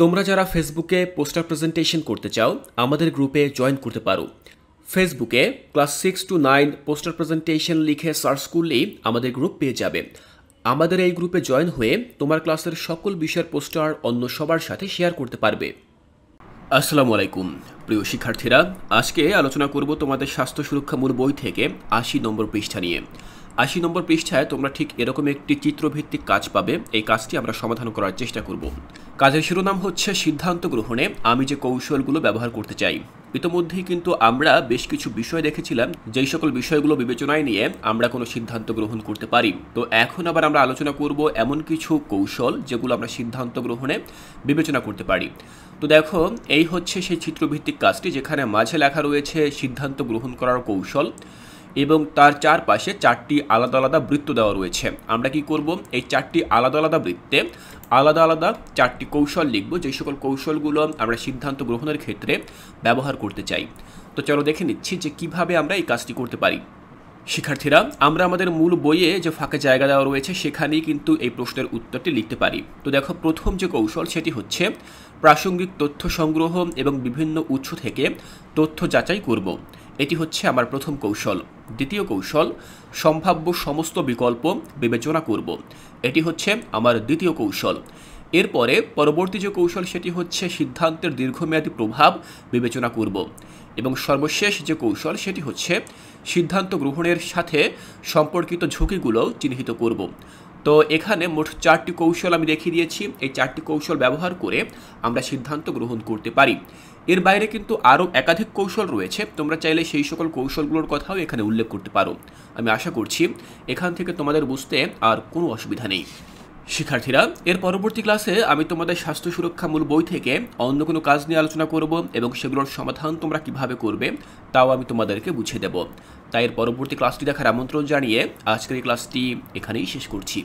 তোমরা যারা ফেসবুকে পোস্টার প্রেজেন্টেশন করতে চাও আমাদের গ্রুপে জয়েন করতে পারো ফেসবুকে class six to nine poster presentation লিখে সার্চ করলেই আমাদের গ্রুপ পেয়ে যাবে আমাদের এই গ্রুপে জয়েন হয়ে তোমার ক্লাসের সকল বিষয়ের পোস্টার অন্য সবার সাথে শেয়ার করতে পারবে আসসালামু আলাইকুম প্রিয় শিক্ষার্থীরা আজকে আলোচনা করব তোমাদের স্বাস্থ্য সুরক্ষামূল বই থেকে আশি নম্বর পৃষ্ঠা নিয়ে আশি নম্বর পৃষ্ঠায় তোমরা ঠিক এরকম একটি চিত্রভিত্তিক কাজ পাবে এই কাজটি আমরা সমাধান করার চেষ্টা করব কাজের শিরোনাম হচ্ছে সিদ্ধান্ত গ্রহণে আমি যে কৌশলগুলো ব্যবহার করতে চাই ইতোমধ্যেই কিন্তু আমরা বেশ কিছু বিষয় দেখেছিলাম যেই সকল বিষয়গুলো বিবেচনায় নিয়ে আমরা কোনো সিদ্ধান্ত গ্রহণ করতে পারি তো এখন আবার আমরা আলোচনা করব এমন কিছু কৌশল যেগুলো আমরা সিদ্ধান্ত গ্রহণে বিবেচনা করতে পারি তো দেখো এই হচ্ছে সেই চিত্রভিত্তিক কাজটি যেখানে মাঝে লেখা রয়েছে সিদ্ধান্ত গ্রহণ করার কৌশল এবং তার চারপাশে চারটি আলাদা আলাদা বৃত্ত দেওয়া রয়েছে আমরা কি করব এই চারটি আলাদা আলাদা বৃত্তে আলাদা আলাদা চারটি কৌশল লিখব যে সকল কৌশলগুলো আমরা সিদ্ধান্ত গ্রহণের ক্ষেত্রে ব্যবহার করতে চাই তো চলো দেখে নিচ্ছি যে কিভাবে আমরা এই কাজটি করতে পারি শিক্ষার্থীরা আমরা আমাদের মূল বইয়ে যে ফাঁকা জায়গা দেওয়া রয়েছে সেখানেই কিন্তু এই প্রশ্নের উত্তরটি লিখতে পারি তো দেখো প্রথম যে কৌশল সেটি হচ্ছে প্রাসঙ্গিক তথ্য সংগ্রহ এবং বিভিন্ন উৎস থেকে তথ্য যাচাই করব এটি হচ্ছে আমার প্রথম কৌশল দ্বিতীয় কৌশল সম্ভাব্য সমস্ত বিকল্প বিবেচনা করব এটি হচ্ছে আমার দ্বিতীয় কৌশল এরপরে পরবর্তী যে কৌশল সেটি হচ্ছে সিদ্ধান্তের দীর্ঘমেয়াদী প্রভাব বিবেচনা করব এবং সর্বশেষ যে কৌশল সেটি হচ্ছে সিদ্ধান্ত গ্রহণের সাথে সম্পর্কিত ঝুঁকিগুলো চিহ্নিত করব তো এখানে মোট চারটি কৌশল আমি দেখিয়ে দিয়েছি এই চারটি কৌশল ব্যবহার করে আমরা সিদ্ধান্ত গ্রহণ করতে পারি এর বাইরে কিন্তু আরও একাধিক কৌশল রয়েছে তোমরা চাইলে সেই সকল কৌশলগুলোর কথাও এখানে উল্লেখ করতে পারো আমি আশা করছি এখান থেকে তোমাদের বুঝতে আর কোনো অসুবিধা নেই শিক্ষার্থীরা এর পরবর্তী ক্লাসে আমি তোমাদের স্বাস্থ্য সুরক্ষা মূল বই থেকে অন্য কোনো কাজ নিয়ে আলোচনা করব এবং সেগুলোর সমাধান তোমরা কিভাবে করবে তাও আমি তোমাদেরকে বুঝিয়ে দেব তাই এর পরবর্তী ক্লাসটি দেখার আমন্ত্রণ জানিয়ে আজকের এই ক্লাসটি এখানেই শেষ করছি